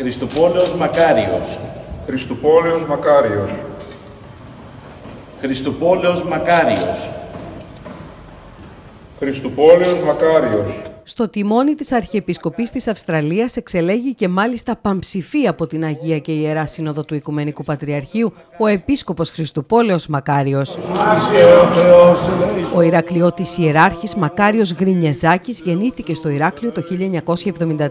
Χριστουπόλεως Μακάριος. Χριστουπόλεως Μακάριος. Χριστουπόλεως Μακάριος. Χριστουπόλεως Μακάριος. Στο τιμόνι της Αρχιεπισκοπής της Αυστραλίας εξελέγει και μάλιστα παμψηφή από την Αγία και Ιερά Σύνοδο του Οικουμενικού Πατριαρχείου ο Επίσκοπος Χριστουπόλεος Μακάριος. Ο Ηρακλειώτης Ιεράρχης Μακάριος Γρινιεζάκης γεννήθηκε στο Ηράκλειο το 1973.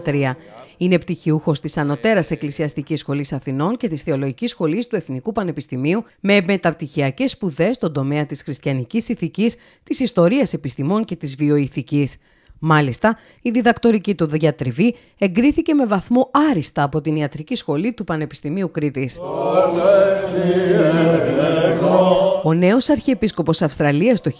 Είναι πτυχιούχος της Ανωτέρας Εκκλησιαστικής Σχολής Αθηνών και της Θεολογικής Σχολής του Εθνικού Πανεπιστημίου με μεταπτυχιακές σπουδές στον τομέα της χριστιανικής ηθικής, της ιστορίας επιστημών και της βιοηθική. Μάλιστα, η διδακτορική του διατριβή εγκρίθηκε με βαθμό άριστα από την Ιατρική Σχολή του Πανεπιστημίου Κρήτης. Ο νέος Αρχιεπίσκοπος Αυστραλίας το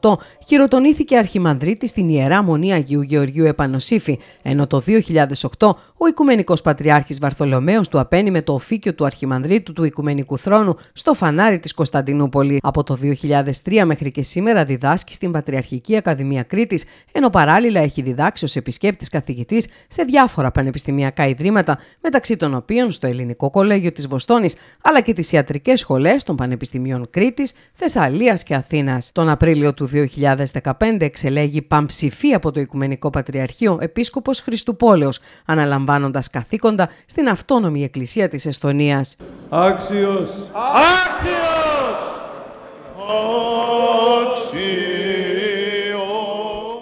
1998 χειροτονήθηκε Αρχιμανδρίτη στην Ιερά Μονή Αγίου Γεωργίου Επανοσύφη, ενώ το 2008 ο Οικουμενικός Πατριάρχης Βαρθολομέος του απένιμε το οφίκιο του Αρχιμανδρίτου του Οικουμενικού Θρόνου στο φανάρι της Κωνσταντινούπολης. Από το 2003 μέχρι και σήμερα διδάσκει στην Πατριαρχική Ακαδημία Κρήτης, ενώ παράλληλα έχει διδάξει ως επισκέπτης καθηγητής σε διάφορα πανεπιστημιακά ιδρύματα, μεταξύ των οποίων στο Ελληνικό Κολέγιο της Βοστόνης, αλλά και τις ιατρικές σχολές των πανεπιστημίων Πανεπιστημίων Κρήτης, Θεσσαλίας και Αθήνας. Τον Απρίλιο του 2015 εξελέγει παμψηφή από το Οικουμενικό Πατριαρχείο Επίσκοπος Χριστουπόλεως, αναλαμβάνοντας καθήκοντα στην αυτόνομη Εκκλησία της Εστονίας. Άξιος! Άξιος!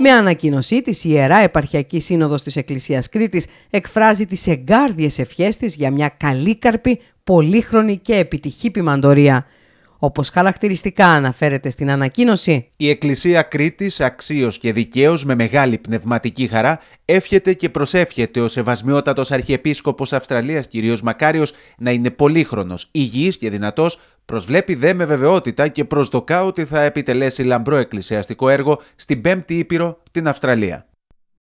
Με ανακοίνωσή της, η Ιερά Επαρχιακή Σύνοδος της Εκκλησίας Κρήτης εκφράζει τις εγκάρδιες ευχές της για μια καλή καρπή, πολύχρονη και επιτυχή ποιμαντορία. Όπως χαρακτηριστικά αναφέρεται στην ανακοίνωση, Η Εκκλησία Κρήτης, αξίως και δικαίως, με μεγάλη πνευματική χαρά, εύχεται και προσεύχεται ο Σεβασμιότατος Αρχιεπίσκοπος Αυστραλίας, κ. Μακάριος, να είναι πολύχρονος, υγιής και δυνατός, προσβλέπει δε με βεβαιότητα και προσδοκά ότι θα επιτελέσει λαμπρό εκκλησιαστικό έργο στην Πέμπτη Ήπειρο, την Αυστραλία.